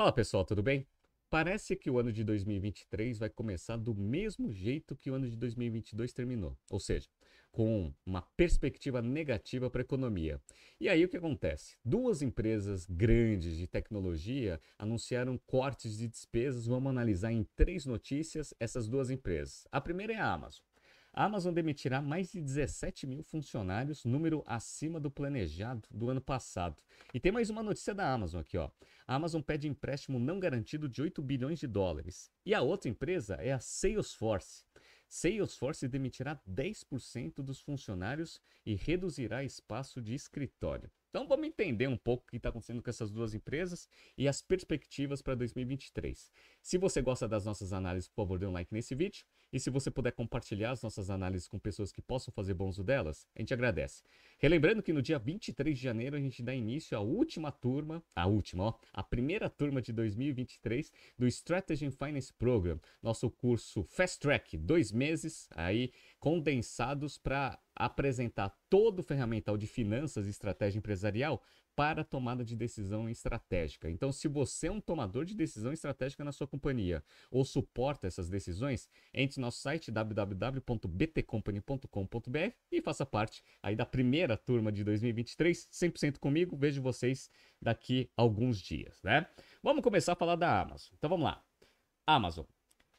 Fala pessoal, tudo bem? Parece que o ano de 2023 vai começar do mesmo jeito que o ano de 2022 terminou, ou seja, com uma perspectiva negativa para a economia. E aí o que acontece? Duas empresas grandes de tecnologia anunciaram cortes de despesas. Vamos analisar em três notícias essas duas empresas. A primeira é a Amazon. A Amazon demitirá mais de 17 mil funcionários, número acima do planejado do ano passado. E tem mais uma notícia da Amazon aqui, ó. A Amazon pede empréstimo não garantido de 8 bilhões de dólares. E a outra empresa é a Salesforce. Salesforce demitirá 10% dos funcionários e reduzirá espaço de escritório. Então vamos entender um pouco o que está acontecendo com essas duas empresas e as perspectivas para 2023. Se você gosta das nossas análises, por favor, dê um like nesse vídeo. E se você puder compartilhar as nossas análises com pessoas que possam fazer bom uso delas, a gente agradece. Relembrando que no dia 23 de janeiro a gente dá início à última turma, a última, ó, a primeira turma de 2023 do Strategy and Finance Program, nosso curso Fast Track, dois meses aí condensados para apresentar todo o ferramental de finanças e estratégia empresarial para tomada de decisão estratégica. Então, se você é um tomador de decisão estratégica na sua companhia ou suporta essas decisões, entre no nosso site www.btcompany.com.br e faça parte aí da primeira turma de 2023, 100% comigo. Vejo vocês daqui alguns dias, né? Vamos começar a falar da Amazon. Então, vamos lá. Amazon.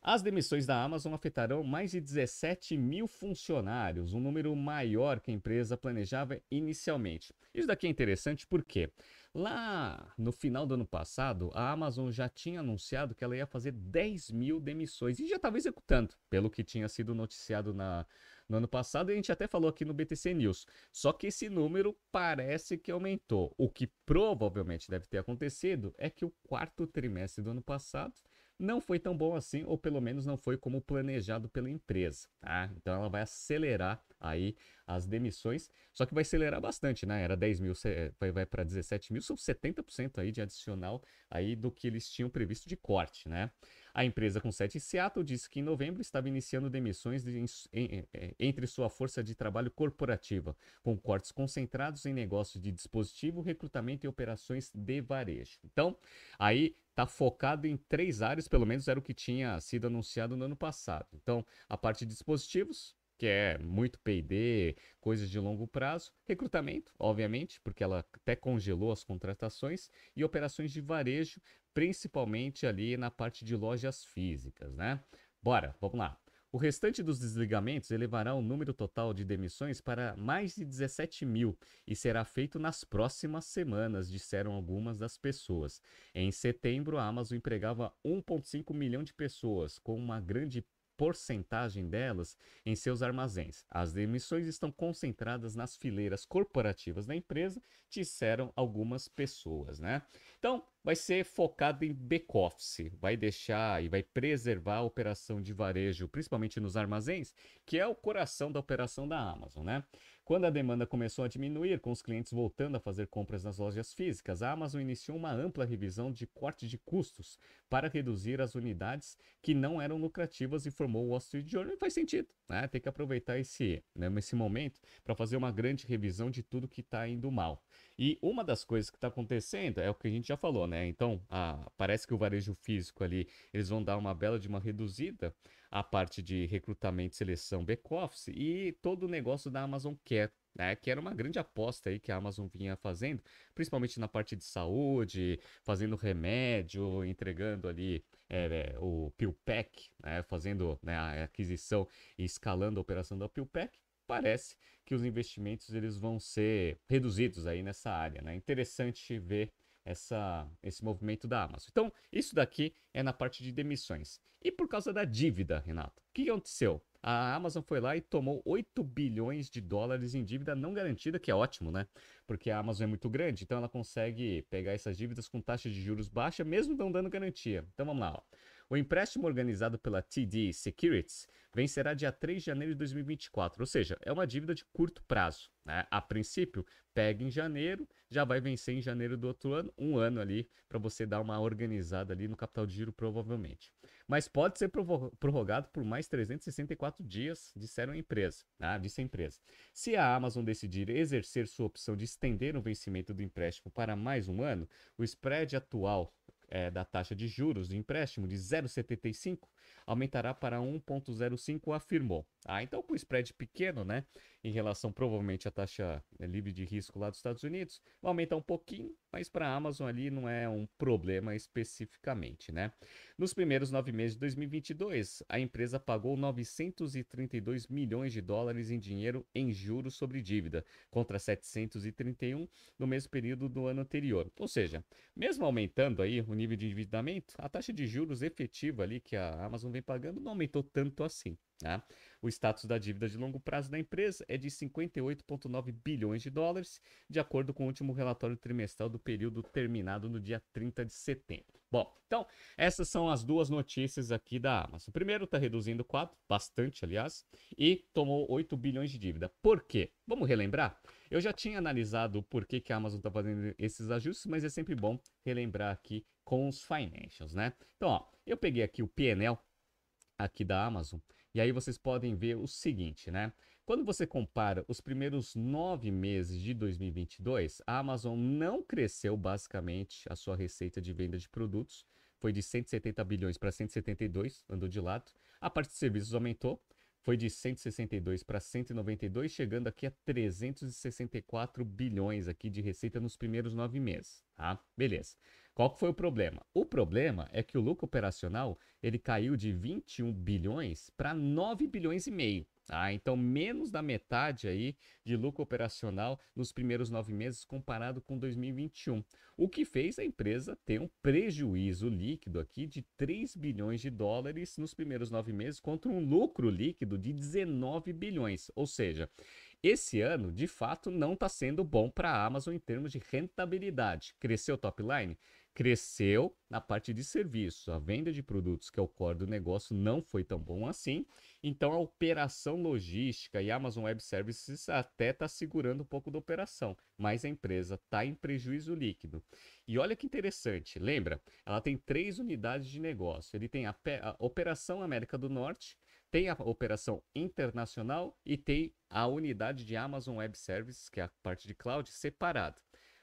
As demissões da Amazon afetarão mais de 17 mil funcionários, um número maior que a empresa planejava inicialmente. Isso daqui é interessante porque lá no final do ano passado, a Amazon já tinha anunciado que ela ia fazer 10 mil demissões e já estava executando, pelo que tinha sido noticiado na, no ano passado, e a gente até falou aqui no BTC News. Só que esse número parece que aumentou. O que provavelmente deve ter acontecido é que o quarto trimestre do ano passado não foi tão bom assim, ou pelo menos não foi como planejado pela empresa, tá? Então ela vai acelerar aí as demissões, só que vai acelerar bastante, né? Era 10 mil, vai, vai para 17 mil, são 70% aí de adicional aí do que eles tinham previsto de corte, né? A empresa com sede em Seattle disse que em novembro estava iniciando demissões de, em, em, é, entre sua força de trabalho corporativa, com cortes concentrados em negócios de dispositivo, recrutamento e operações de varejo. Então, aí está focado em três áreas, pelo menos era o que tinha sido anunciado no ano passado. Então, a parte de dispositivos, que é muito PD, coisas de longo prazo, recrutamento, obviamente, porque ela até congelou as contratações, e operações de varejo, principalmente ali na parte de lojas físicas, né? Bora, vamos lá. O restante dos desligamentos elevará o número total de demissões para mais de 17 mil e será feito nas próximas semanas, disseram algumas das pessoas. Em setembro, a Amazon empregava 1,5 milhão de pessoas, com uma grande porcentagem delas em seus armazéns. As emissões estão concentradas nas fileiras corporativas da empresa, disseram algumas pessoas, né? Então, vai ser focado em back-office, vai deixar e vai preservar a operação de varejo, principalmente nos armazéns, que é o coração da operação da Amazon, né? Quando a demanda começou a diminuir, com os clientes voltando a fazer compras nas lojas físicas, a Amazon iniciou uma ampla revisão de corte de custos para reduzir as unidades que não eram lucrativas, informou o Wall Street Journal. E faz sentido, né? Tem que aproveitar esse, né, esse momento para fazer uma grande revisão de tudo que está indo mal. E uma das coisas que está acontecendo é o que a gente já falou, né? Então, a, parece que o varejo físico ali, eles vão dar uma bela de uma reduzida a parte de recrutamento, seleção, back-office e todo o negócio da Amazon Care. Né, que era uma grande aposta aí que a Amazon vinha fazendo, principalmente na parte de saúde, fazendo remédio, entregando ali é, é, o PillPack, né, fazendo né, a aquisição e escalando a operação da PillPack parece que os investimentos eles vão ser reduzidos aí nessa área. Né? Interessante ver essa, esse movimento da Amazon. Então, isso daqui é na parte de demissões. E por causa da dívida, Renato, o que aconteceu? A Amazon foi lá e tomou 8 bilhões de dólares em dívida não garantida, que é ótimo, né? Porque a Amazon é muito grande, então ela consegue pegar essas dívidas com taxa de juros baixa, mesmo não dando garantia. Então vamos lá, ó. O empréstimo organizado pela TD Securities vencerá dia 3 de janeiro de 2024, ou seja, é uma dívida de curto prazo. Né? A princípio, pega em janeiro, já vai vencer em janeiro do outro ano, um ano ali, para você dar uma organizada ali no capital de giro, provavelmente. Mas pode ser prorrogado por mais 364 dias, disseram a empresa, né? disse a empresa. Se a Amazon decidir exercer sua opção de estender o vencimento do empréstimo para mais um ano, o spread atual é, da taxa de juros do empréstimo de 0,75 aumentará para 1,05, afirmou. Ah, então com o spread pequeno, né, em relação provavelmente à taxa é, livre de risco lá dos Estados Unidos, vai aumentar um pouquinho, mas para a Amazon ali não é um problema especificamente, né? Nos primeiros nove meses de 2022, a empresa pagou 932 milhões de dólares em dinheiro em juros sobre dívida, contra 731 no mesmo período do ano anterior. Ou seja, mesmo aumentando aí o nível de endividamento, a taxa de juros efetiva ali que a Amazon vem pagando não aumentou tanto assim. Tá? O status da dívida de longo prazo da empresa é de 58,9 bilhões de dólares, de acordo com o último relatório trimestral do período terminado no dia 30 de setembro. Bom, então, essas são as duas notícias aqui da Amazon. O primeiro está reduzindo o quadro, bastante, aliás, e tomou 8 bilhões de dívida. Por quê? Vamos relembrar? Eu já tinha analisado o porquê que a Amazon está fazendo esses ajustes, mas é sempre bom relembrar aqui com os financials, né? Então, ó, eu peguei aqui o PNL aqui da Amazon e aí vocês podem ver o seguinte, né? Quando você compara os primeiros nove meses de 2022, a Amazon não cresceu basicamente a sua receita de venda de produtos. Foi de 170 bilhões para 172, andou de lado. A parte de serviços aumentou, foi de 162 para 192, chegando aqui a 364 bilhões aqui de receita nos primeiros nove meses, tá? Beleza. Qual foi o problema? O problema é que o lucro operacional ele caiu de 21 bilhões para 9 bilhões e meio. Ah, então menos da metade aí de lucro operacional nos primeiros nove meses comparado com 2021, o que fez a empresa ter um prejuízo líquido aqui de 3 bilhões de dólares nos primeiros nove meses contra um lucro líquido de 19 bilhões, ou seja, esse ano de fato não está sendo bom para a Amazon em termos de rentabilidade. Cresceu top line? cresceu na parte de serviços. A venda de produtos, que é o core do negócio, não foi tão bom assim. Então, a operação logística e Amazon Web Services até está segurando um pouco da operação, mas a empresa está em prejuízo líquido. E olha que interessante, lembra? Ela tem três unidades de negócio. Ele tem a, a Operação América do Norte, tem a operação internacional e tem a unidade de Amazon Web Services, que é a parte de cloud, separada.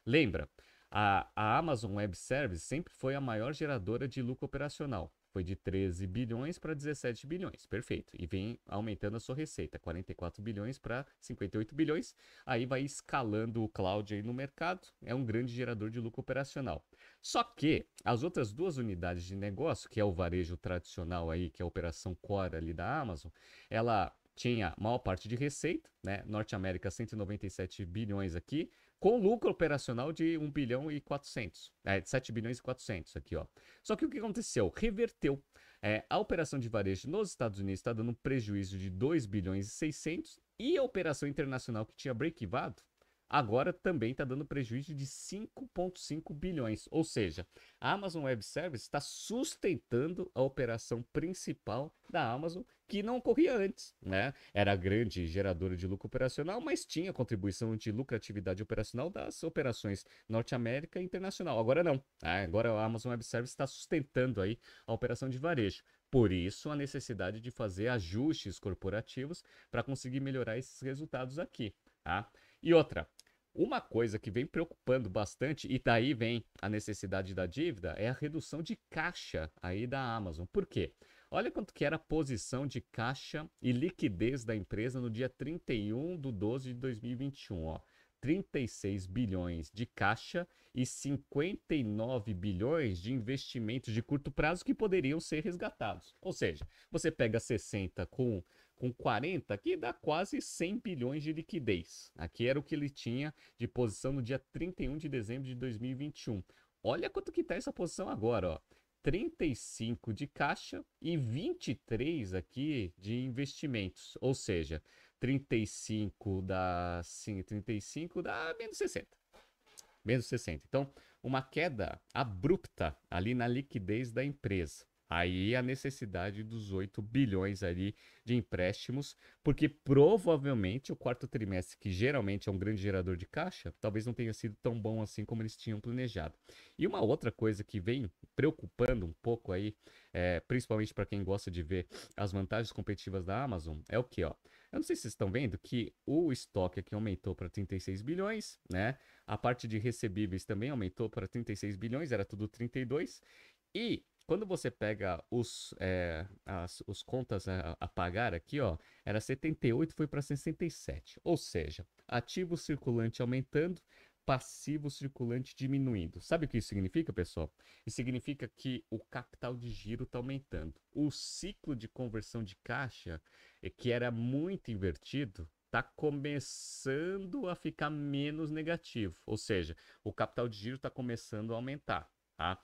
Lembra? A, a Amazon Web Services sempre foi a maior geradora de lucro operacional. Foi de 13 bilhões para 17 bilhões, perfeito. E vem aumentando a sua receita, 44 bilhões para 58 bilhões. Aí vai escalando o cloud aí no mercado, é um grande gerador de lucro operacional. Só que as outras duas unidades de negócio, que é o varejo tradicional aí, que é a operação core ali da Amazon, ela tinha maior parte de receita, né? Norte América 197 bilhões aqui, com lucro operacional de 1 bilhão e 400, é, de 7 bilhões e 400 aqui, ó. Só que o que aconteceu? Reverteu. É, a operação de varejo nos Estados Unidos está dando um prejuízo de 2 bilhões e 600 e a operação internacional que tinha breakivado agora também está dando prejuízo de 5,5 bilhões. Ou seja, a Amazon Web Services está sustentando a operação principal da Amazon, que não ocorria antes. Né? Era grande geradora de lucro operacional, mas tinha contribuição de lucratividade operacional das operações Norte-América e internacional. Agora não. Né? Agora a Amazon Web Services está sustentando aí a operação de varejo. Por isso, a necessidade de fazer ajustes corporativos para conseguir melhorar esses resultados aqui. Tá? E outra, uma coisa que vem preocupando bastante, e daí vem a necessidade da dívida, é a redução de caixa aí da Amazon. Por quê? Olha quanto que era a posição de caixa e liquidez da empresa no dia 31 de 12 de 2021, ó. 36 bilhões de caixa e 59 bilhões de investimentos de curto prazo que poderiam ser resgatados. Ou seja, você pega 60 com com 40, que dá quase 100 bilhões de liquidez. Aqui era o que ele tinha de posição no dia 31 de dezembro de 2021. Olha quanto que está essa posição agora, ó. 35 de caixa e 23 aqui de investimentos, ou seja, 35 dá sim, 35 dá menos 60. Menos 60. Então, uma queda abrupta ali na liquidez da empresa. Aí a necessidade dos 8 bilhões ali de empréstimos, porque provavelmente o quarto trimestre, que geralmente é um grande gerador de caixa, talvez não tenha sido tão bom assim como eles tinham planejado. E uma outra coisa que vem preocupando um pouco aí, é, principalmente para quem gosta de ver as vantagens competitivas da Amazon, é o que, ó. Eu não sei se vocês estão vendo que o estoque aqui aumentou para 36 bilhões, né? A parte de recebíveis também aumentou para 36 bilhões, era tudo 32. E quando você pega os, é, as os contas né, a, a, pagar aqui, ó, era 78, foi para 67. Ou seja, ativo circulante aumentando, passivo circulante diminuindo. Sabe o que isso significa, pessoal? Isso significa que o capital de giro está aumentando. O ciclo de conversão de caixa, eh, que era muito invertido, está começando a ficar menos negativo. Ou seja, o capital de giro está começando a aumentar. Tá?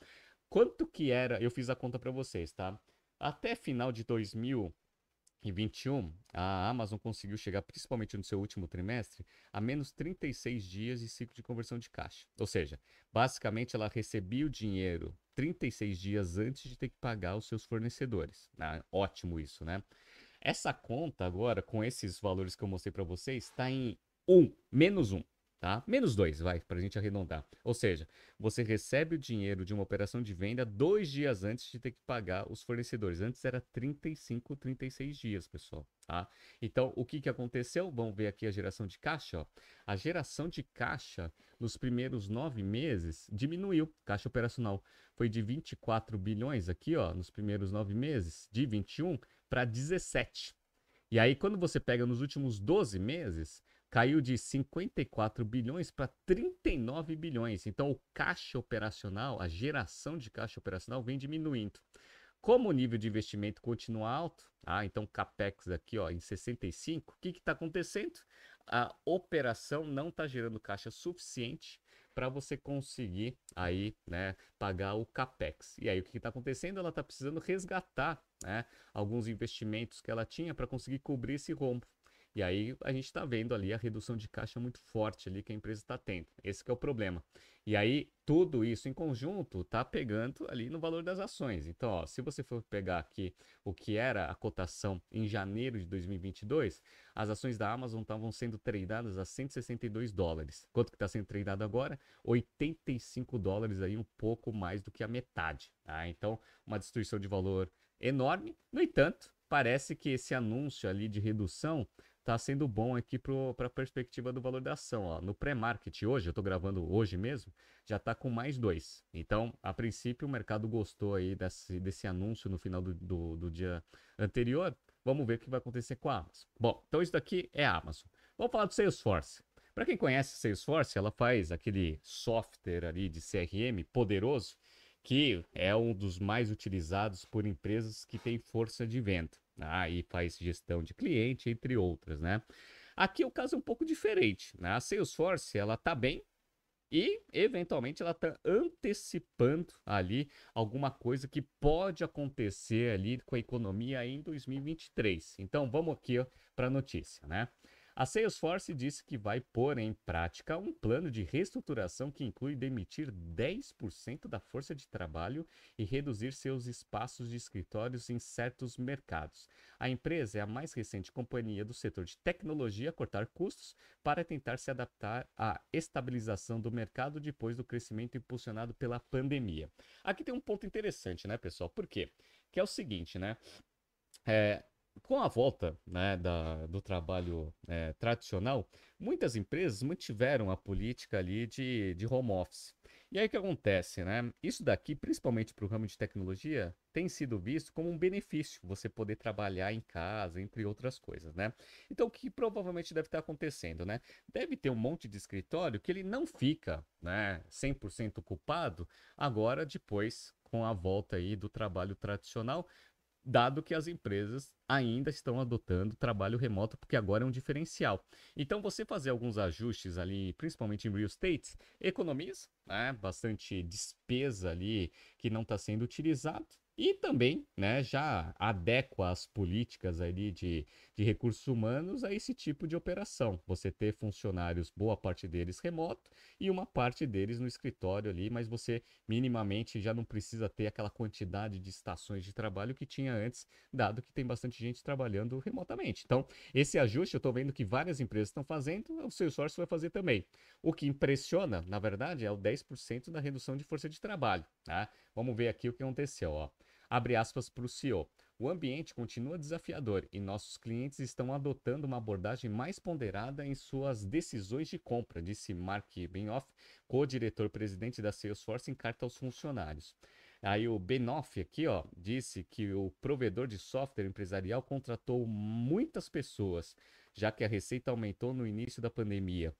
Quanto que era? Eu fiz a conta para vocês, tá? Até final de 2021, a Amazon conseguiu chegar, principalmente no seu último trimestre, a menos 36 dias de ciclo de conversão de caixa. Ou seja, basicamente ela recebia o dinheiro 36 dias antes de ter que pagar os seus fornecedores. Né? ótimo isso, né? Essa conta agora, com esses valores que eu mostrei para vocês, está em 1, menos 1 tá? Menos 2, vai, para a gente arredondar. Ou seja, você recebe o dinheiro de uma operação de venda dois dias antes de ter que pagar os fornecedores. Antes era 35, 36 dias, pessoal, tá? Então, o que, que aconteceu? Vamos ver aqui a geração de caixa, ó. A geração de caixa nos primeiros nove meses diminuiu. Caixa operacional foi de 24 bilhões aqui, ó, nos primeiros nove meses, de 21 para 17. E aí, quando você pega nos últimos 12 meses, caiu de 54 bilhões para 39 bilhões. Então, o caixa operacional, a geração de caixa operacional vem diminuindo. Como o nível de investimento continua alto, ah, então capex aqui ó, em 65, o que está acontecendo? A operação não está gerando caixa suficiente para você conseguir aí, né, pagar o capex. E aí o que está acontecendo? Ela está precisando resgatar né, alguns investimentos que ela tinha para conseguir cobrir esse rombo. E aí a gente está vendo ali a redução de caixa muito forte ali que a empresa está tendo. Esse é o problema. E aí tudo isso em conjunto está pegando ali no valor das ações. Então, ó, se você for pegar aqui o que era a cotação em janeiro de 2022, as ações da Amazon estavam sendo treinadas a 162 dólares. Quanto que está sendo treinado agora? 85 dólares aí, um pouco mais do que a metade. Tá? Então, uma destruição de valor enorme. No entanto, parece que esse anúncio ali de redução tá sendo bom aqui para a perspectiva do valor da ação. Ó. No pré-market hoje, eu estou gravando hoje mesmo, já está com mais dois. Então, a princípio, o mercado gostou aí desse, desse anúncio no final do, do, do dia anterior. Vamos ver o que vai acontecer com a Amazon. Bom, então isso daqui é a Amazon. Vamos falar do Salesforce. Para quem conhece Salesforce, ela faz aquele software ali de CRM poderoso que é um dos mais utilizados por empresas que têm força de venda aí né, faz gestão de cliente, entre outras, né? Aqui o caso é um pouco diferente, né? A Salesforce, ela tá bem e, eventualmente, ela tá antecipando ali alguma coisa que pode acontecer ali com a economia em 2023. Então, vamos aqui para a notícia, né? A Salesforce disse que vai pôr em prática um plano de reestruturação que inclui demitir 10% da força de trabalho e reduzir seus espaços de escritórios em certos mercados. A empresa é a mais recente companhia do setor de tecnologia a cortar custos para tentar se adaptar à estabilização do mercado depois do crescimento impulsionado pela pandemia. Aqui tem um ponto interessante, né, pessoal? Por quê? Que é o seguinte, né? É, com a volta né, da, do trabalho é, tradicional, muitas empresas mantiveram a política ali de, de home office. E aí o que acontece, né? Isso daqui, principalmente para o ramo de tecnologia, tem sido visto como um benefício, você poder trabalhar em casa, entre outras coisas, né? Então, o que provavelmente deve estar acontecendo, né? Deve ter um monte de escritório que ele não fica, né, 100% ocupado agora depois com a volta aí do trabalho tradicional, dado que as empresas ainda estão adotando trabalho remoto, porque agora é um diferencial. Então, você fazer alguns ajustes ali, principalmente em real estate, economiza né, bastante despesa ali que não está sendo utilizado e também né, já adequa as políticas ali de, de recursos humanos a esse tipo de operação. Você ter funcionários, boa parte deles remoto e uma parte deles no escritório ali, mas você minimamente já não precisa ter aquela quantidade de estações de trabalho que tinha antes, dado que tem bastante gente trabalhando remotamente. Então, esse ajuste eu estou vendo que várias empresas estão fazendo, o Salesforce vai fazer também. O que impressiona, na verdade, é o 10% da redução de força de trabalho. Tá? Vamos ver aqui o que aconteceu. Ó. Abre aspas para o CEO. O ambiente continua desafiador e nossos clientes estão adotando uma abordagem mais ponderada em suas decisões de compra, disse Mark Benoff, co-diretor-presidente da Salesforce, em carta aos funcionários. Aí o Benoff aqui, ó, disse que o provedor de software empresarial contratou muitas pessoas, já que a receita aumentou no início da pandemia.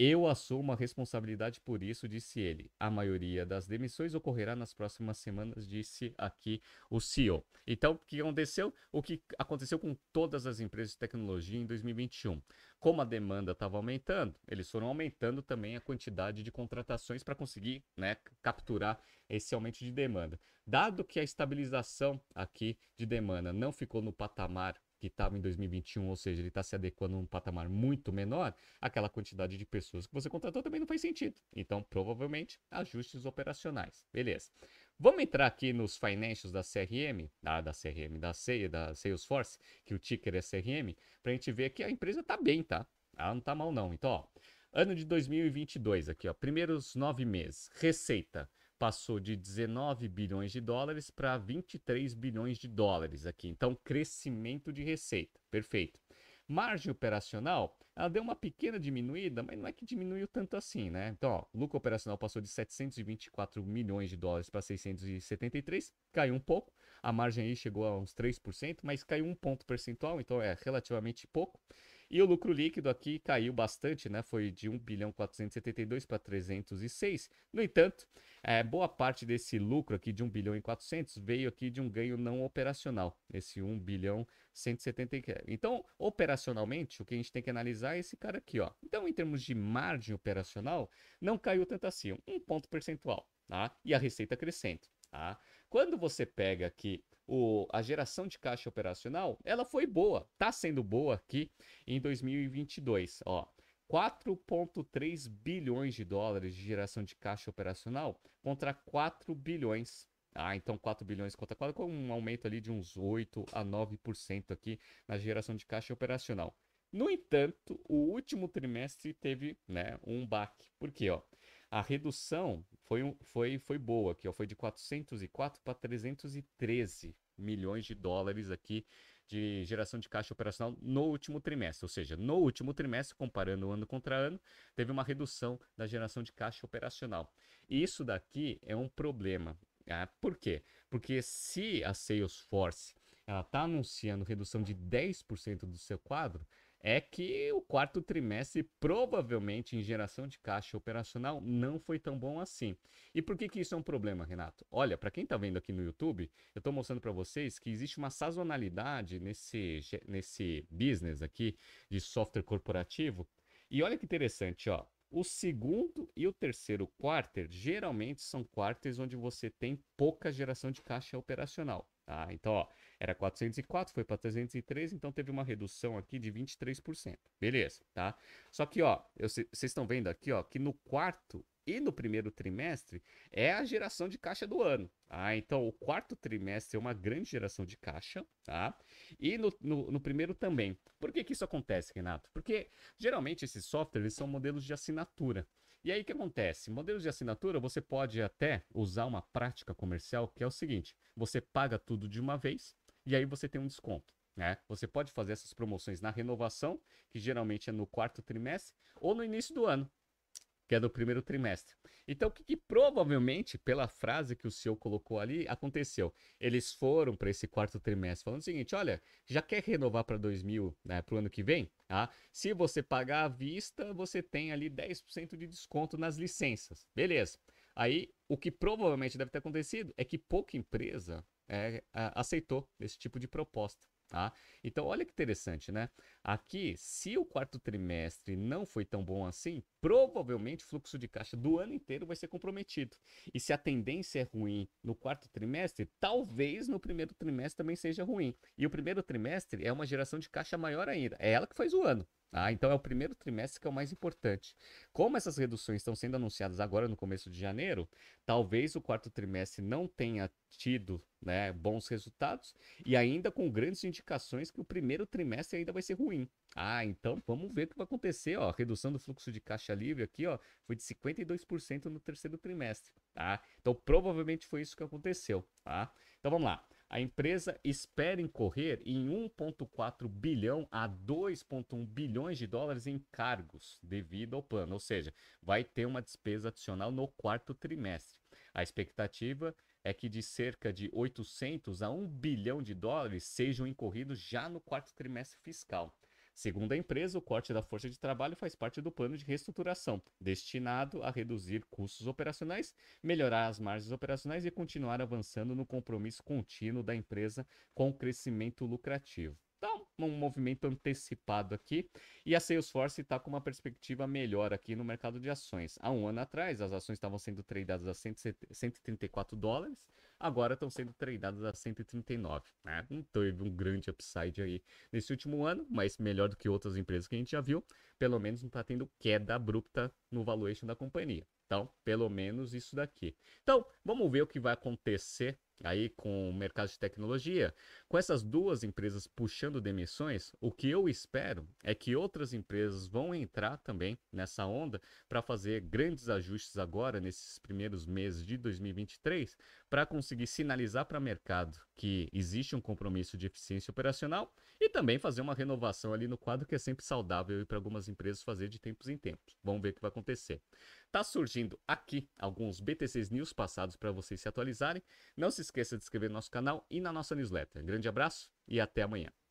Eu assumo a responsabilidade por isso, disse ele. A maioria das demissões ocorrerá nas próximas semanas, disse aqui o CEO. Então, o que aconteceu? O que aconteceu com todas as empresas de tecnologia em 2021? Como a demanda estava aumentando, eles foram aumentando também a quantidade de contratações para conseguir né, capturar esse aumento de demanda. Dado que a estabilização aqui de demanda não ficou no patamar que estava em 2021, ou seja, ele está se adequando a um patamar muito menor, aquela quantidade de pessoas que você contratou também não faz sentido. Então, provavelmente, ajustes operacionais. Beleza. Vamos entrar aqui nos financials da CRM, da, da CRM, da, Cea, da Salesforce, que o ticker é CRM, para a gente ver que a empresa está bem, tá? Ela não está mal não. Então, ó, ano de 2022 aqui, ó, primeiros nove meses, receita passou de 19 bilhões de dólares para 23 bilhões de dólares aqui. Então, crescimento de receita. Perfeito. Margem operacional, ela deu uma pequena diminuída, mas não é que diminuiu tanto assim, né? Então, ó, lucro operacional passou de 724 milhões de dólares para 673, caiu um pouco. A margem aí chegou a uns 3%, mas caiu um ponto percentual, então é relativamente pouco. E o lucro líquido aqui caiu bastante, né? Foi de 1 bilhão 472 para 306. No entanto, é, boa parte desse lucro aqui de 1 bilhão e 400 veio aqui de um ganho não operacional, esse 1 bilhão 170. Então, operacionalmente, o que a gente tem que analisar é esse cara aqui, ó. Então, em termos de margem operacional, não caiu tanto assim, um ponto percentual, tá? E a receita crescendo, tá? Quando você pega aqui o, a geração de caixa operacional, ela foi boa, tá sendo boa aqui em 2022, ó. 4,3 bilhões de dólares de geração de caixa operacional contra 4 bilhões ah, então 4 bilhões contra 4, com um aumento ali de uns 8 a 9% aqui na geração de caixa operacional. No entanto, o último trimestre teve né, um baque. Por quê? Ó? A redução foi, foi, foi boa aqui, ó, foi de 404 para 313 milhões de dólares aqui de geração de caixa operacional no último trimestre. Ou seja, no último trimestre, comparando ano contra ano, teve uma redução da geração de caixa operacional. E isso daqui é um problema. Ah, por quê? Porque se a Salesforce ela está anunciando redução de 10% do seu quadro, é que o quarto trimestre, provavelmente em geração de caixa operacional, não foi tão bom assim. E por que, que isso é um problema, Renato? Olha, para quem está vendo aqui no YouTube, eu estou mostrando para vocês que existe uma sazonalidade nesse, nesse business aqui de software corporativo. E olha que interessante, ó. O segundo e o terceiro quarter geralmente são quarters onde você tem pouca geração de caixa operacional. Tá? Então, ó, era 404, foi para 303, então teve uma redução aqui de 23%. Beleza, tá? Só que, ó, vocês estão vendo aqui, ó, que no quarto e no primeiro trimestre é a geração de caixa do ano. Ah, então o quarto trimestre é uma grande geração de caixa, tá? E no, no, no, primeiro também. Por que, que isso acontece, Renato? Porque geralmente esses softwares são modelos de assinatura. E aí o que acontece? Modelos de assinatura você pode até usar uma prática comercial que é o seguinte: você paga tudo de uma vez e aí você tem um desconto. Né? Você pode fazer essas promoções na renovação, que geralmente é no quarto trimestre, ou no início do ano que é do primeiro trimestre. Então, o que, que, provavelmente, pela frase que o CEO colocou ali, aconteceu? Eles foram para esse quarto trimestre falando o seguinte: olha, já quer renovar para 2000, né, para o ano que vem? Tá? Se você pagar à vista, você tem ali 10% de desconto nas licenças. Beleza. Aí, o que provavelmente deve ter acontecido é que pouca empresa é, aceitou esse tipo de proposta. Tá? Então, olha que interessante, né? Aqui, se o quarto trimestre não foi tão bom assim, provavelmente o fluxo de caixa do ano inteiro vai ser comprometido. E se a tendência é ruim no quarto trimestre, talvez no primeiro trimestre também seja ruim. E o primeiro trimestre é uma geração de caixa maior ainda. É ela que faz o ano. Ah, então é o primeiro trimestre que é o mais importante. Como essas reduções estão sendo anunciadas agora no começo de janeiro, talvez o quarto trimestre não tenha tido né, bons resultados e ainda com grandes indicações que o primeiro trimestre ainda vai ser ruim. Ah, então vamos ver o que vai acontecer. Ó. A redução do fluxo de caixa livre aqui ó, foi de 52% no terceiro trimestre. Tá? Então provavelmente foi isso que aconteceu. Tá? Então vamos lá. A empresa espera incorrer em 1,4 bilhão a 2,1 bilhões de dólares em cargos devido ao plano, ou seja, vai ter uma despesa adicional no quarto trimestre. A expectativa é que de cerca de 800 a 1 bilhão de dólares sejam incorridos já no quarto trimestre fiscal. Segundo a empresa, o corte da força de trabalho faz parte do plano de reestruturação, destinado a reduzir custos operacionais, melhorar as margens operacionais e continuar avançando no compromisso contínuo da empresa com o crescimento lucrativo. Então, um movimento antecipado aqui. E a Salesforce está com uma perspectiva melhor aqui no mercado de ações. Há um ano atrás, as ações estavam sendo tradeadas a 134 dólares agora estão sendo treinadas a 139. Né? Não teve um grande upside aí nesse último ano, mas melhor do que outras empresas que a gente já viu. Pelo menos não está tendo queda abrupta no valuation da companhia. Então, pelo menos isso daqui. Então, vamos ver o que vai acontecer aí com o mercado de tecnologia. Com essas duas empresas puxando demissões, o que eu espero é que outras empresas vão entrar também nessa onda para fazer grandes ajustes agora nesses primeiros meses de 2023 para conseguir conseguir sinalizar para o mercado que existe um compromisso de eficiência operacional e também fazer uma renovação ali no quadro que é sempre saudável e para algumas empresas fazer de tempos em tempos. Vamos ver o que vai acontecer. Tá surgindo aqui alguns BTC News passados para vocês se atualizarem. Não se esqueça de inscrever no nosso canal e na nossa newsletter. Grande abraço e até amanhã.